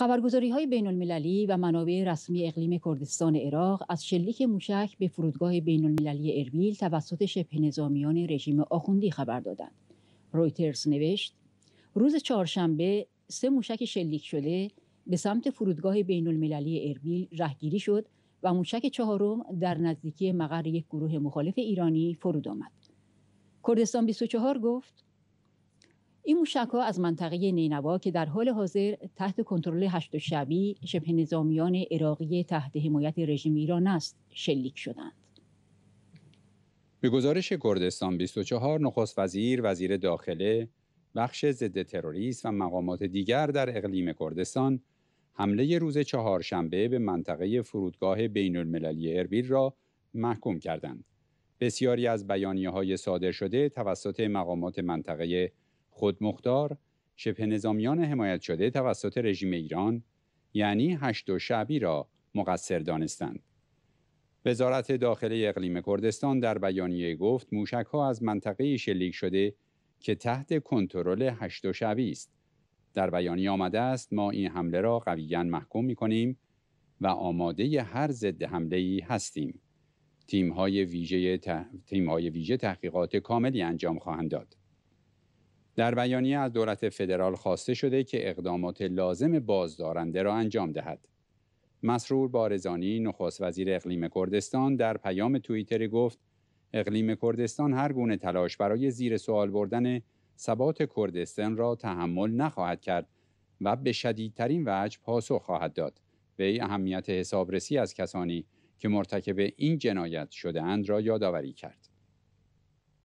خبرگزاری های بین المللی و منابع رسمی اقلیم کردستان عراق از شلیک موشک به فرودگاه بین المللی اربیل توسط شبه نظامیان رژیم آخوندی خبر دادند. رویترز نوشت روز چهارشنبه سه موشک شلیک شده به سمت فرودگاه بین المللی اربیل رهگیری شد و موشک چهارم در نزدیکی مقر یک گروه مخالف ایرانی فرود آمد. کردستان 24 گفت این موشک از منطقه نینوا که در حال حاضر تحت کنترل هشت شبی شبه نظامیان عراقی تحت حمایت رژیم ایران است شلیک شدند. به گزارش کردستان 24 نخست وزیر، وزیر داخله، بخش ضد تروریست و مقامات دیگر در اقلیم کردستان حمله روز چهارشنبه به منطقه فرودگاه بین المللی اربیل را محکوم کردند. بسیاری از بیانیه های صادر شده توسط مقامات منطقه خودمختار شبه نظامیان حمایت شده توسط رژیم ایران یعنی هشت و شعبی را مقصر دانستند. وزارت داخلی اقلیم کردستان در بیانیه گفت موشک ها از منطقه شلیک شده که تحت کنترل هشت و شعبی است. در بیانیه آمده است ما این حمله را قویا محکوم می کنیم و آماده هر ضد حمله ای هستیم. تیم های ویژه, تیم های ویژه تحقیقات کاملی انجام خواهند داد. در بیانیه از دولت فدرال خواسته شده که اقدامات لازم بازدارنده را انجام دهد. مسرور بارزانی نخست وزیر اقلیم کردستان در پیام توییتری گفت اقلیم کردستان هر گونه تلاش برای زیر سوال بردن ثبات کردستان را تحمل نخواهد کرد و به شدیدترین وجه پاسخ خواهد داد. وی اهمیت حسابرسی از کسانی که مرتکب این جنایت شدهاند را یادآوری کرد.